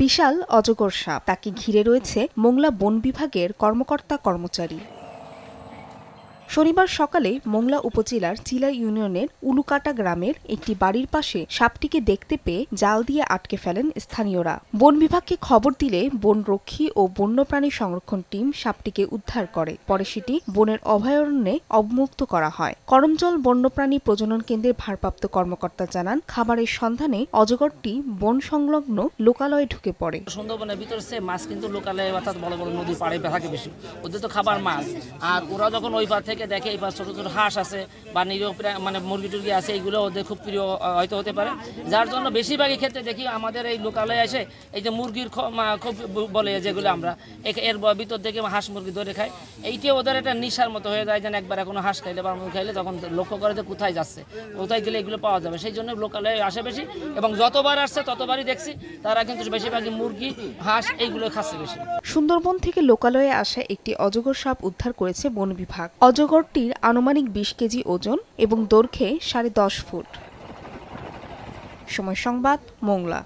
বিশাল অজগর সাপ তাকে ঘিরে রয়েছে মোংলা বন বিভাগের কর্মকর্তা কর্মচারী শনিবার সকালে মোংলা উপজেলার চিলা ইউনিয়নের উলুকাটা গ্রামের একটি বাড়ির পাশে সাপটিকে দেখতে পেয়ে জাল দিয়ে আটকে ফেলেন স্থানীয়রা বন বিভাগকে খবর দিলে বনরক্ষী ও বন্যপ্রাণী সংরক্ষণ টিম সাপটিকে উদ্ধার করে পরে সেটি বনের অভয়ারণ্যে অবমুক্ত করা হয় করমজল বন্যপ্রাণী প্রজনন কেন্দ্রের ভারপ্রাপ্ত কর্মকর্তা জানান খাবারের সন্ধানে অজগরটি বন সংলগ্ন লোকালয়ে ঢুকে পড়ে সুন্দরবনের সে মাছ কিন্তু লোকালয়ে অর্থাৎ বড় বড় নদী পাড়ে থাকে বেশি ওদের তো খাবার মাছ আর ওরা যখন ওই পার থেকে থেকে দেখে এই ছোটো ছোটো হাঁস আছে বা নিরীহ মানে মুরগি টুরগি আছে এইগুলো ওদের খুব প্রিয় হয়তো হতে পারে যার জন্য বেশিরভাগই ক্ষেত্রে দেখি আমাদের এই লোকালয়ে এসে এই যে মুরগির খুব বলে যেগুলো আমরা এর ভিতর থেকে হাঁস মুরগি ধরে খাই এইটি ওদের একটা নিশার মতো হয়ে যায় যেন একবার কোনো হাঁস খাইলে বা মুরগি খাইলে তখন লক্ষ্য করে যে কোথায় যাচ্ছে কোথায় গেলে এগুলো পাওয়া যাবে সেই জন্য লোকালয়ে আসে বেশি এবং যতবার আসছে ততবারই দেখছি তারা কিন্তু বেশিরভাগই মুরগি হাঁস এইগুলো খাচ্ছে বেশি সুন্দরবন থেকে লোকালয়ে আসা একটি অজগর সাপ উদ্ধার করেছে বন বিভাগ অজগর ঘরটির আনুমানিক বিশ কেজি ওজন এবং দৈর্ঘ্যে সাড়ে দশ ফুট সময় সংবাদ মোংলা